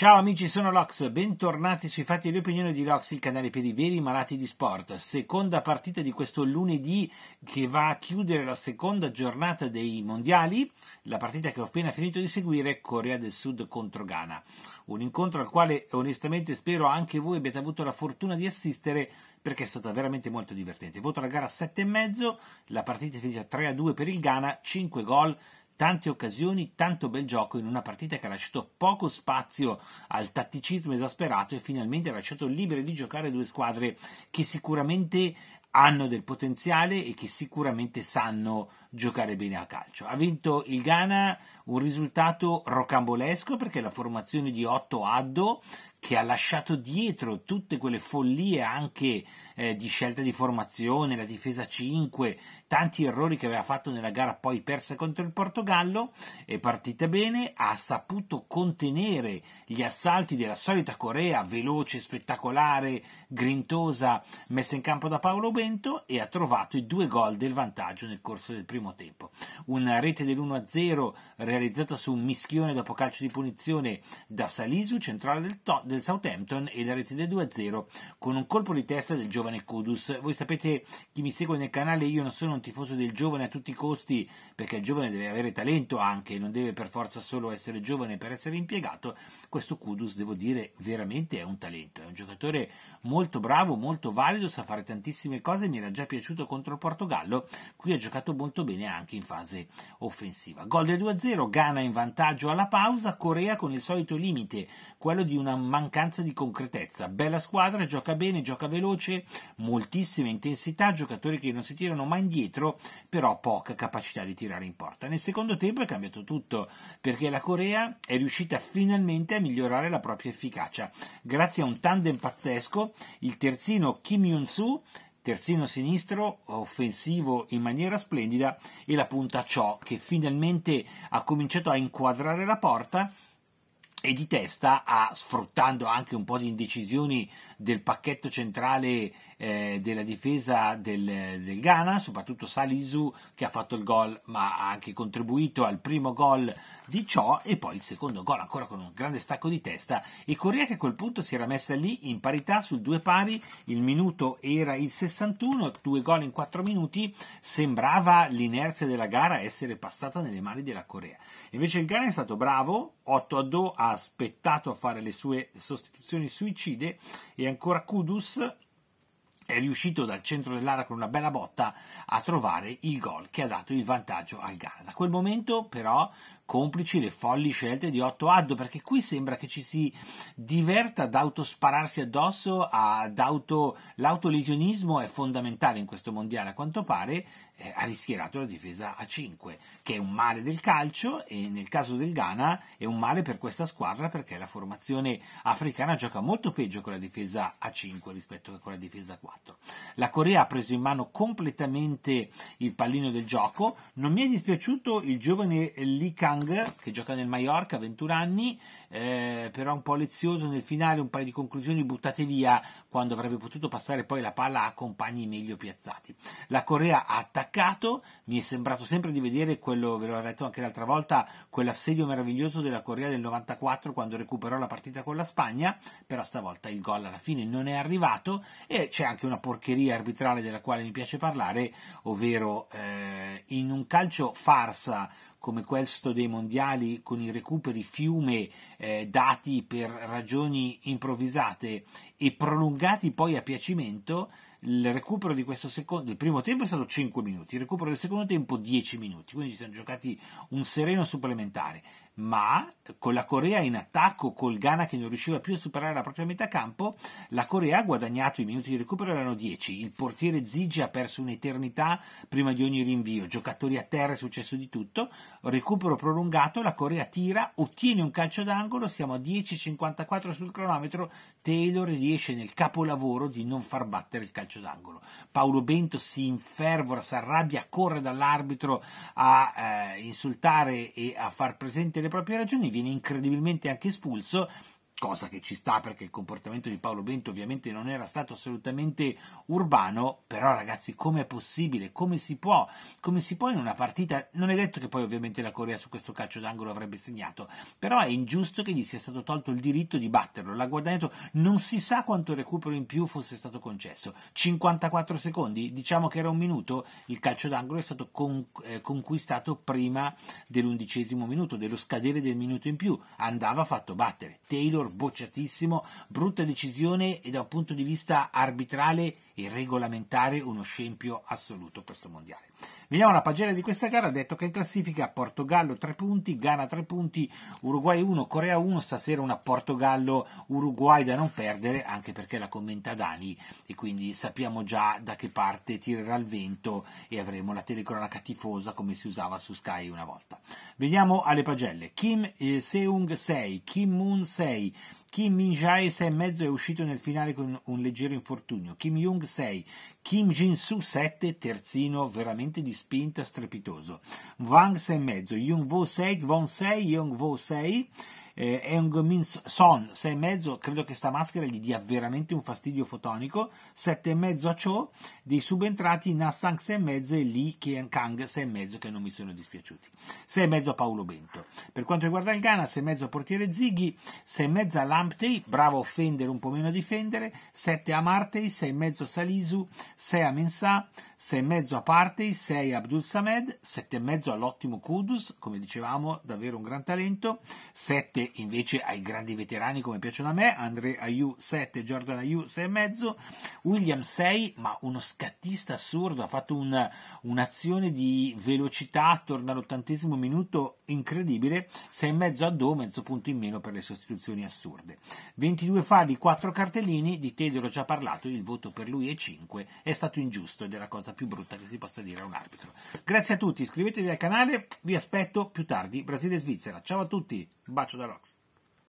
Ciao amici, sono Lox, bentornati sui Fatti e le opinioni di Lox, il canale per i veri malati di sport. Seconda partita di questo lunedì che va a chiudere la seconda giornata dei mondiali, la partita che ho appena finito di seguire, Corea del Sud contro Ghana. Un incontro al quale onestamente spero anche voi abbiate avuto la fortuna di assistere perché è stata veramente molto divertente. Voto la gara a 7,5, la partita è finita 3-2 per il Ghana, 5 gol tante occasioni, tanto bel gioco in una partita che ha lasciato poco spazio al tatticismo esasperato e finalmente ha lasciato libere di giocare due squadre che sicuramente hanno del potenziale e che sicuramente sanno giocare bene a calcio. Ha vinto il Ghana un risultato rocambolesco perché la formazione di Otto Addo che ha lasciato dietro tutte quelle follie anche eh, di scelta di formazione, la difesa 5, tanti errori che aveva fatto nella gara poi persa contro il Portogallo, è partita bene, ha saputo contenere gli assalti della solita Corea, veloce, spettacolare, grintosa, messa in campo da Paolo Bento e ha trovato i due gol del vantaggio nel corso del primo tempo. Una rete dell'1-0 realizzata su un mischione dopo calcio di punizione da Salisu, centrale del, to- del Southampton e la rete del 2-0 con un colpo di testa del giovane Kudus. Voi sapete, chi mi segue nel canale, io non sono un tifoso del giovane a tutti i costi, perché il giovane deve avere talento anche, non deve per forza solo essere giovane per essere impiegato. Questo Kudus, devo dire, veramente è un talento, è un giocatore molto bravo, molto valido, sa fare tantissime cose, mi era già piaciuto contro il Portogallo, qui ha giocato molto bene anche in fase offensiva. Gol del 2-0, Ghana in vantaggio alla pausa, Corea con il solito limite, quello di una mancanza di concretezza. Bella squadra, gioca bene, gioca veloce, moltissima intensità, giocatori che non si tirano mai indietro, però poca capacità di tirare in porta. Nel secondo tempo è cambiato tutto perché la Corea è riuscita finalmente a migliorare la propria efficacia. Grazie a un tandem pazzesco, il terzino Kim Yun-soo terzino sinistro, offensivo in maniera splendida, e la punta Cho che finalmente ha cominciato a inquadrare la porta e di testa a, sfruttando anche un po' di indecisioni del pacchetto centrale eh, della difesa del, del, Ghana, soprattutto Salisu che ha fatto il gol ma ha anche contribuito al primo gol di ciò e poi il secondo gol ancora con un grande stacco di testa e Correa che a quel punto si era messa lì in parità sul due pari, il minuto era il 61, due gol in quattro minuti, sembrava l'inerzia della gara essere passata nelle mani della Corea. Invece il Ghana è stato bravo, 8 a 2 ha aspettato a fare le sue sostituzioni suicide e ancora Kudus è riuscito dal centro dell'area con una bella botta a trovare il gol che ha dato il vantaggio al Ghana. Da quel momento però complici le folli scelte di Otto Addo, perché qui sembra che ci si diverta ad autospararsi addosso, ad auto, l'autolesionismo è fondamentale in questo mondiale, a quanto pare eh, ha rischierato la difesa a 5, che è un male del calcio e nel caso del Ghana è un male per questa squadra perché la formazione africana gioca molto peggio con la difesa a 5 rispetto che con la difesa a 4. La Corea ha preso in mano completamente il pallino del gioco, non mi è dispiaciuto il giovane Lee Kang Young, che gioca nel Mallorca, 21 anni, eh, però un po' lezioso nel finale, un paio di conclusioni buttate via quando avrebbe potuto passare poi la palla a compagni meglio piazzati. La Corea ha attaccato, mi è sembrato sempre di vedere quello, ve l'ho detto anche l'altra volta, quell'assedio meraviglioso della Corea del 94 quando recuperò la partita con la Spagna, però stavolta il gol alla fine non è arrivato e c'è anche una porcheria arbitrale della quale mi piace parlare, ovvero eh, in un calcio farsa come questo dei mondiali con i recuperi fiume eh, dati per ragioni improvvisate e prolungati poi a piacimento il recupero di questo secondo, del primo tempo è stato 5 minuti, il recupero del secondo tempo 10 minuti, quindi ci siamo giocati un sereno supplementare, ma con la Corea in attacco, col Ghana che non riusciva più a superare la propria metà campo, la Corea ha guadagnato i minuti di recupero, erano 10, il portiere Zigi ha perso un'eternità prima di ogni rinvio, giocatori a terra è successo di tutto, recupero prolungato, la Corea tira, ottiene un calcio d'angolo, siamo a 10.54 sul cronometro, Taylor riesce nel capolavoro di non far battere il calcio calcio d'angolo. Paolo Bento si infervora, si arrabbia, corre dall'arbitro a eh, insultare e a far presente le proprie ragioni, viene incredibilmente anche espulso cosa che ci sta perché il comportamento di Paolo Bento ovviamente non era stato assolutamente urbano, però ragazzi come è possibile, come si può, come si può in una partita, non è detto che poi ovviamente la Corea su questo calcio d'angolo avrebbe segnato, però è ingiusto che gli sia stato tolto il diritto di batterlo, l'ha guadagnato, non si sa quanto recupero in più fosse stato concesso, 54 secondi, diciamo che era un minuto, il calcio d'angolo è stato con, eh, conquistato prima dell'undicesimo minuto, dello scadere del minuto in più, andava fatto battere, Taylor bocciatissimo, brutta decisione e da un punto di vista arbitrale e regolamentare uno scempio assoluto questo mondiale. Veniamo alla pagella di questa gara, ha detto che in classifica Portogallo 3 punti, Ghana 3 punti, Uruguay 1, Corea 1, stasera una Portogallo-Uruguay da non perdere, anche perché la commenta Dani e quindi sappiamo già da che parte tirerà il vento e avremo la telecronaca tifosa come si usava su Sky una volta. Veniamo alle pagelle. Kim Seung 6, Kim Moon 6, Kim Min Jae 6 e mezzo è uscito nel finale con un leggero infortunio. Kim Jung 6, Kim Jin Soo 7, terzino veramente di spinta strepitoso. Wang 6 e mezzo, Jung Vo 6, Von 6, Jung Vo 6 eh, Eung Min Son 6,5 credo che sta maschera gli dia veramente un fastidio fotonico 7,5 a Cho dei subentrati Nassang 6,5 e Lee Kien Kang 6,5 che non mi sono dispiaciuti 6,5 a Paolo Bento per quanto riguarda il Ghana 6,5 a portiere Zighi 6,5 a Lamptey bravo a offendere un po' meno a difendere 7 a Martey 6,5 a Salisu 6 a Mensah 6,5 a Partey, 6 a Abdul Samed, 7,5 all'ottimo Kudus, come dicevamo, davvero un gran talento, 7 invece ai grandi veterani come piacciono a me, Andre Ayu 7, Jordan Ayu 6,5, William 6, ma uno scattista assurdo, ha fatto un, un'azione di velocità attorno all'ottantesimo minuto incredibile, 6,5 a Do, mezzo punto in meno per le sostituzioni assurde. 22 falli, 4 cartellini, di Tedero ho già parlato, il voto per lui è 5, è stato ingiusto ed è la cosa più brutta che si possa dire a un arbitro. Grazie a tutti, iscrivetevi al canale, vi aspetto più tardi, Brasile e Svizzera. Ciao a tutti! Bate o Xerox.